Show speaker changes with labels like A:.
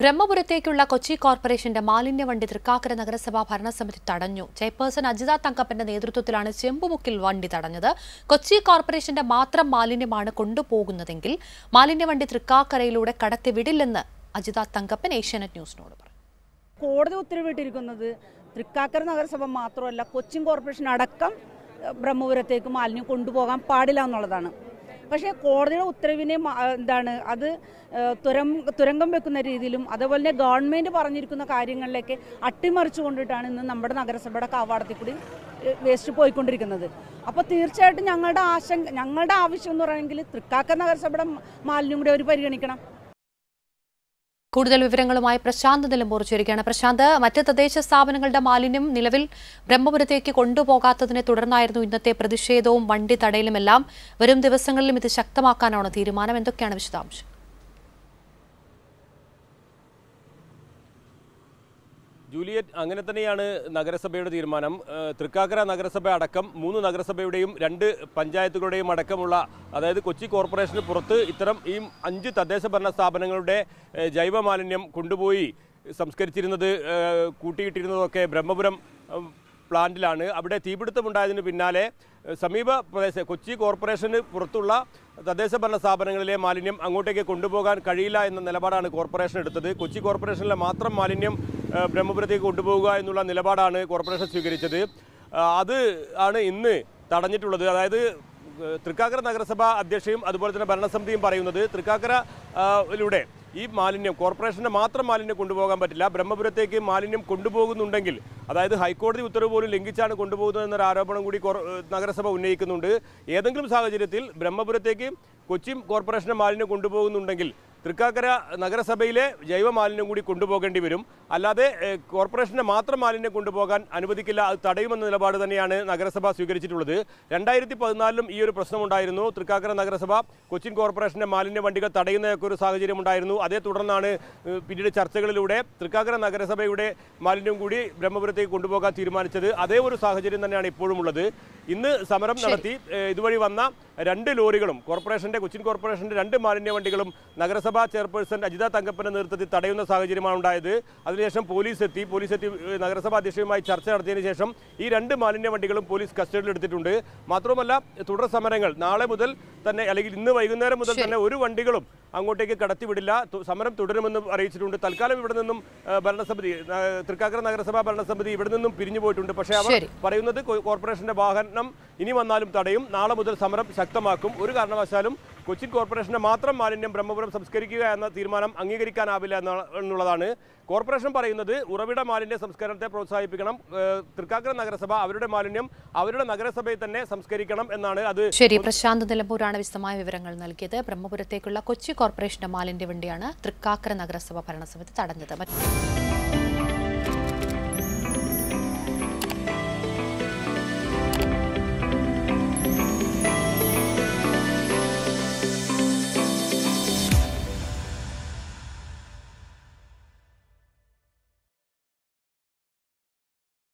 A: ബ്രഹ്മപുരത്തേക്കുള്ള കൊച്ചി കോർപ്പറേഷന്റെ മാലിന്യ വണ്ടി തൃക്കാക്കര നഗരസഭാ ഭരണസമിതി തടഞ്ഞു ചെയർപേഴ്സൺ അജിത തങ്കപ്പന്റെ നേതൃത്വത്തിലാണ് ചെമ്പുമുക്കിൽ വണ്ടി തടഞ്ഞത് കൊച്ചി കോർപ്പറേഷന്റെ മാത്രം മാലിന്യമാണ് കൊണ്ടുപോകുന്നതെങ്കിൽ മാലിന്യ വണ്ടി തൃക്കാക്കരയിലൂടെ കടത്തി വിടില്ലെന്ന് അജിത തങ്കപ്പൻ ഏഷ്യാനെറ്റ് ന്യൂസിനോട് പറഞ്ഞു
B: കോടതി ഉത്തരവിട്ടിരിക്കുന്നത് തൃക്കാക്കര നഗരസഭ മാത്രമല്ല കൊച്ചിൻ കോർപ്പറേഷൻ അടക്കം ബ്രഹ്മപുരത്തേക്ക് മാലിന്യം കൊണ്ടുപോകാൻ പാടില്ല എന്നുള്ളതാണ് പക്ഷേ കോടതിയുടെ ഉത്തരവിനെ എന്താണ് അത് തുരം തുരങ്കം വെക്കുന്ന രീതിയിലും അതുപോലെ തന്നെ ഗവൺമെൻറ് പറഞ്ഞിരിക്കുന്ന കാര്യങ്ങളിലേക്ക് അട്ടിമറിച്ചു കൊണ്ടിട്ടാണ് ഇന്ന് നമ്മുടെ നഗരസഭയുടെ കാവാടത്തിൽ കൂടി വേസ്റ്റ് പോയിക്കൊണ്ടിരിക്കുന്നത് അപ്പോൾ തീർച്ചയായിട്ടും ഞങ്ങളുടെ ആശങ്ക ഞങ്ങളുടെ ആവശ്യം എന്ന് പറയുമെങ്കിൽ തൃക്കാക്ക നഗരസഭയുടെ മാലിന്യം കൂടി അവർ പരിഗണിക്കണം
A: കൂടുതൽ വിവരങ്ങളുമായി പ്രശാന്ത് നിലമ്പൂർ ചേരുകയാണ് പ്രശാന്ത് മറ്റ് തദ്ദേശ സ്ഥാപനങ്ങളുടെ മാലിന്യം നിലവിൽ ബ്രഹ്മപുരത്തേക്ക് കൊണ്ടുപോകാത്തതിനെ തുടർന്നായിരുന്നു ഇന്നത്തെ പ്രതിഷേധവും വണ്ടി തടയലുമെല്ലാം വരും ദിവസങ്ങളിലും ഇത് ശക്തമാക്കാനാണ് തീരുമാനം എന്തൊക്കെയാണ് വിശദാംശം
C: ജൂലിയറ്റ് അങ്ങനെ തന്നെയാണ് നഗരസഭയുടെ തീരുമാനം തൃക്കാക്കര നഗരസഭ അടക്കം മൂന്ന് നഗരസഭയുടെയും രണ്ട് പഞ്ചായത്തുകളുടെയും അടക്കമുള്ള അതായത് കൊച്ചി കോർപ്പറേഷന് പുറത്ത് ഇത്തരം ഈ അഞ്ച് തദ്ദേശ ഭരണ സ്ഥാപനങ്ങളുടെ ജൈവ മാലിന്യം കൊണ്ടുപോയി സംസ്കരിച്ചിരുന്നത് കൂട്ടിയിട്ടിരുന്നതൊക്കെ ബ്രഹ്മപുരം പ്ലാന്റിലാണ് അവിടെ തീപിടുത്തമുണ്ടായതിന് പിന്നാലെ സമീപ പ്രദേശ കൊച്ചി കോർപ്പറേഷന് പുറത്തുള്ള തദ്ദേശ ഭരണ സ്ഥാപനങ്ങളിലെ മാലിന്യം അങ്ങോട്ടേക്ക് കൊണ്ടുപോകാൻ കഴിയില്ല എന്ന നിലപാടാണ് കോർപ്പറേഷൻ എടുത്തത് കൊച്ചി കോർപ്പറേഷനിലെ മാത്രം മാലിന്യം ബ്രഹ്മപുരത്തേക്ക് കൊണ്ടുപോവുക എന്നുള്ള നിലപാടാണ് കോർപ്പറേഷൻ സ്വീകരിച്ചത് അത് ആണ് ഇന്ന് തടഞ്ഞിട്ടുള്ളത് അതായത് തൃക്കാക്കര നഗരസഭാ അധ്യക്ഷയും അതുപോലെ തന്നെ ഭരണസമിതിയും പറയുന്നത് തൃക്കാക്കരയിലൂടെ ഈ മാലിന്യം കോർപ്പറേഷൻ്റെ മാത്രം മാലിന്യം കൊണ്ടുപോകാൻ പറ്റില്ല ബ്രഹ്മപുരത്തേക്ക് മാലിന്യം കൊണ്ടുപോകുന്നുണ്ടെങ്കിൽ അതായത് ഹൈക്കോടതി ഉത്തരവ് പോലും ലംഘിച്ചാണ് കൊണ്ടുപോകുന്നത് എന്നൊരു ആരോപണം കൂടി നഗരസഭ ഉന്നയിക്കുന്നുണ്ട് ഏതെങ്കിലും സാഹചര്യത്തിൽ ബ്രഹ്മപുരത്തേക്ക് കൊച്ചി കോർപ്പറേഷൻ്റെ മാലിന്യം കൊണ്ടുപോകുന്നുണ്ടെങ്കിൽ തൃക്കാക്കര നഗരസഭയിലെ ജൈവ മാലിന്യം കൂടി കൊണ്ടുപോകേണ്ടി വരും അല്ലാതെ കോർപ്പറേഷൻ്റെ മാത്രം മാലിന്യം കൊണ്ടുപോകാൻ അനുവദിക്കില്ല അത് തടയുമെന്ന നിലപാട് തന്നെയാണ് നഗരസഭ സ്വീകരിച്ചിട്ടുള്ളത് രണ്ടായിരത്തി പതിനാലിലും ഈ ഒരു പ്രശ്നമുണ്ടായിരുന്നു തൃക്കാക്കര നഗരസഭ കൊച്ചിൻ കോർപ്പറേഷൻ്റെ മാലിന്യ വണ്ടികൾ തടയുന്നതൊക്കെ ഒരു സാഹചര്യം ഉണ്ടായിരുന്നു അതേ തുടർന്നാണ് പിന്നീട് ചർച്ചകളിലൂടെ തൃക്കാക്കര നഗരസഭയുടെ മാലിന്യം കൂടി ബ്രഹ്മപുരത്തേക്ക് കൊണ്ടുപോകാൻ തീരുമാനിച്ചത് അതേ ഒരു സാഹചര്യം തന്നെയാണ് ഇപ്പോഴും ഉള്ളത് ഇന്ന് സമരം നടത്തി ഇതുവഴി വന്ന രണ്ട് ലോറികളും കോർപ്പറേഷൻ്റെ കൊച്ചിൻ കോർപ്പറേഷൻ്റെ രണ്ട് മാലിന്യ വണ്ടികളും നഗരസഭ നഗരസഭാ ചെയർപേഴ്സൺ അജിത തങ്കപ്പന്റെ നേതൃത്വത്തിൽ തടയുന്ന സാഹചര്യമാണ് ഉണ്ടായത് അതിനുശേഷം പോലീസ് എത്തി പോലീസ് എത്തി നഗരസഭാ അധ്യക്ഷയുമായി ചർച്ച നടത്തിയതിനു ശേഷം ഈ രണ്ട് മാലിന്യ വണ്ടികളും പോലീസ് കസ്റ്റഡിയിൽ എടുത്തിട്ടുണ്ട് മാത്രവുമല്ല തുടർ സമരങ്ങൾ നാളെ മുതൽ തന്നെ അല്ലെങ്കിൽ ഇന്ന് വൈകുന്നേരം മുതൽ തന്നെ ഒരു വണ്ടികളും അങ്ങോട്ടേക്ക് കടത്തിവിടില്ല സമരം തുടരുമെന്ന് അറിയിച്ചിട്ടുണ്ട് തൽക്കാലം ഇവിടെ നിന്നും ഭരണസമിതി തൃക്കാക്കര നഗരസഭാ ഭരണസമിതി ഇവിടെ നിന്നും പിരിഞ്ഞു പോയിട്ടുണ്ട് പക്ഷേ അവർ പറയുന്നത് കോർപ്പറേഷന്റെ വാഹനം ഇനി വന്നാലും തടയും നാളെ മുതൽ സമരം ശക്തമാക്കും ഒരു കാരണവശാലും കൊച്ചിൻ കോർപ്പറേഷന്റെ മാത്രം മാലിന്യം ബ്രഹ്മപുരം സംസ്കരിക്കുക എന്ന തീരുമാനം അംഗീകരിക്കാനാവില്ല എന്നുള്ളതാണ് കോർപ്പറേഷൻ പറയുന്നത് ഉറവിട മാലിന്യ സംസ്കരണത്തെ പ്രോത്സാഹിപ്പിക്കണം തൃക്കാക്കര നഗരസഭ അവരുടെ മാലിന്യം അവരുടെ നഗരസഭയിൽ തന്നെ സംസ്കരിക്കണം എന്നാണ് അത് ശരി
A: പ്രശാന്ത് നിലമ്പൂരാണ് വിശദമായ വിവരങ്ങൾ നൽകിയത് ബ്രഹ്മപുരത്തേക്കുള്ള കൊച്ചി കോർപ്പറേഷന്റെ മാലിന്യ വണ്ടിയാണ് തൃക്കാക്കര നഗരസഭ
B: ഭരണസമിതി തടഞ്ഞത്